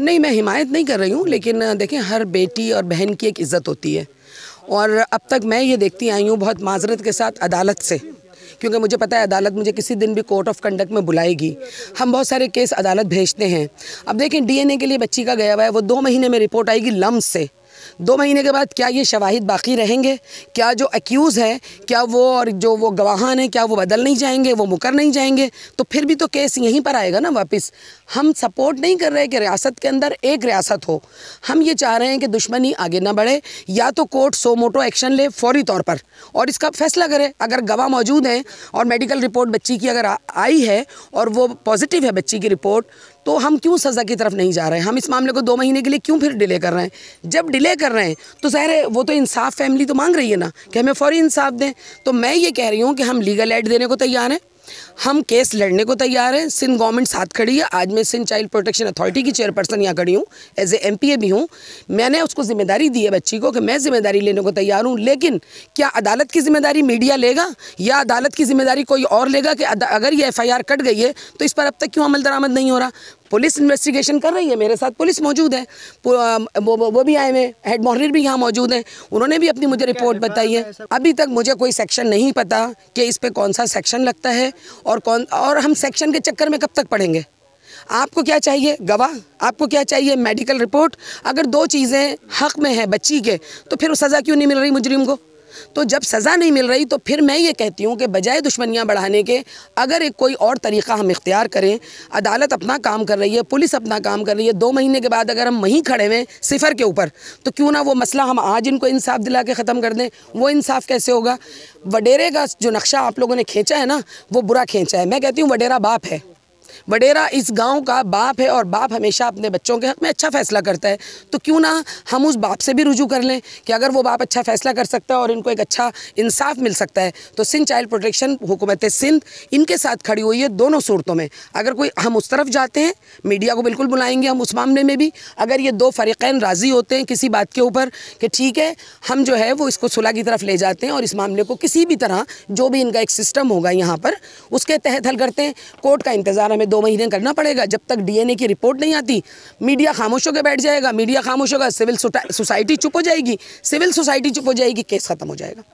नहीं मैं हिमायत नहीं कर रही हूँ लेकिन देखें हर बेटी और बहन की एक इज़्ज़त होती है और अब तक मैं ये देखती आई हूँ बहुत माजरत के साथ अदालत से क्योंकि मुझे पता है अदालत मुझे किसी दिन भी कोर्ट ऑफ कंडक्ट में बुलाएगी हम बहुत सारे केस अदालत भेजते हैं अब देखें डीएनए के लिए बच्ची का गया हुआ है वो दो महीने में रिपोर्ट आएगी लम्ब से दो महीने के बाद क्या ये शवाहिद बाकी रहेंगे क्या जो एक्यूज़ हैं क्या वो और जो वो गवाहान हैं क्या वो बदल नहीं जाएंगे वो मुकर नहीं जाएंगे तो फिर भी तो केस यहीं पर आएगा ना वापस हम सपोर्ट नहीं कर रहे कि रियासत के अंदर एक रियासत हो हम ये चाह रहे हैं कि दुश्मनी आगे ना बढ़े या तो कोर्ट सो मोटो एक्शन ले फौरी तौर पर और इसका फैसला करें अगर गवाह मौजूद हैं और मेडिकल रिपोर्ट बच्ची की अगर आई है और वो पॉजिटिव है बच्ची की रिपोर्ट तो हम क्यों सज़ा की तरफ नहीं जा रहे हैं हम इस मामले को दो महीने के लिए क्यों फिर डिले कर रहे हैं जब डिले कर रहे हैं तो जहर है वो तो इंसाफ फैमिली तो मांग रही है ना कि हमें फ़ौरी इंसाफ दें तो मैं ये कह रही हूँ कि हम लीगल एड देने को तैयार हैं हम केस लड़ने को तैयार हैं सिंध गवर्नमेंट साथ खड़ी है आज मैं सिंध चाइल्ड प्रोटेक्शन अथॉरिटी की चेयरपर्सन यहाँ खड़ी हूँ एज ए एम भी हूँ मैंने उसको जिम्मेदारी दी है बच्ची को कि मैं जिम्मेदारी लेने को तैयार हूँ लेकिन क्या अदालत की जिम्मेदारी मीडिया लेगा या अदालत की जिम्मेदारी कोई और लेगा कि अगर ये एफ कट गई है तो इस पर अब तक क्यों अमल दरामद नहीं हो रहा पुलिस इन्वेस्टिगेशन कर रही है मेरे साथ पुलिस मौजूद है वो, वो, वो भी आए हुए हेड मॉनिटर भी यहाँ मौजूद हैं उन्होंने भी अपनी मुझे रिपोर्ट बताई है अभी तक मुझे कोई सेक्शन नहीं पता कि इस पर कौन सा सेक्शन लगता है और कौन और हम सेक्शन के चक्कर में कब तक पढ़ेंगे आपको क्या चाहिए गवाह आपको क्या चाहिए मेडिकल रिपोर्ट अगर दो चीज़ें हक में हैं बच्ची के तो फिर सज़ा क्यों नहीं मिल रही मुजरिम को तो जब सज़ा नहीं मिल रही तो फिर मैं ये कहती हूँ कि बजाय दुश्मनियाँ बढ़ाने के अगर एक कोई और तरीक़ा हम इख्तियार करें अदालत अपना काम कर रही है पुलिस अपना काम कर रही है दो महीने के बाद अगर हम वहीं खड़े हुए सिफर के ऊपर तो क्यों ना वो मसला हम आज इनको इंसाफ दिला के ख़त्म कर दें वो इंसाफ कैसे होगा वडेरे का जो नक्शा आप लोगों ने खींचा है ना वो बुरा खींचा है मैं कहती हूँ वडेरा बाप है वडेरा इस गांव का बाप है और बाप हमेशा अपने बच्चों के हक में अच्छा फैसला करता है तो क्यों ना हम उस बाप से भी रुजू कर लें कि अगर वो बाप अच्छा फैसला कर सकता है और इनको एक अच्छा इंसाफ मिल सकता है तो सिंध चाइल्ड प्रोटेक्शन हुकूमत सिंध इनके साथ खड़ी हुई है दोनों सूरतों में अगर कोई हम उस तरफ जाते हैं मीडिया को बिल्कुल बुलाएंगे हम उस मामले में भी अगर ये दो फरीक़ैन राज़ी होते हैं किसी बात के ऊपर कि ठीक है हम जो है वो इसको सुलह की तरफ ले जाते हैं और इस मामले को किसी भी तरह जो भी इनका एक सिस्टम होगा यहाँ पर उसके तहत हल करते हैं कोर्ट का इंतज़ार हमें हमें दो महीने करना पड़ेगा जब तक डीएनए की रिपोर्ट नहीं आती मीडिया खामोश होकर बैठ जाएगा मीडिया खामोश होगा सिविल सोसाइटी चुप हो जाएगी सिविल सोसाइटी चुप हो जाएगी केस खत्म हो जाएगा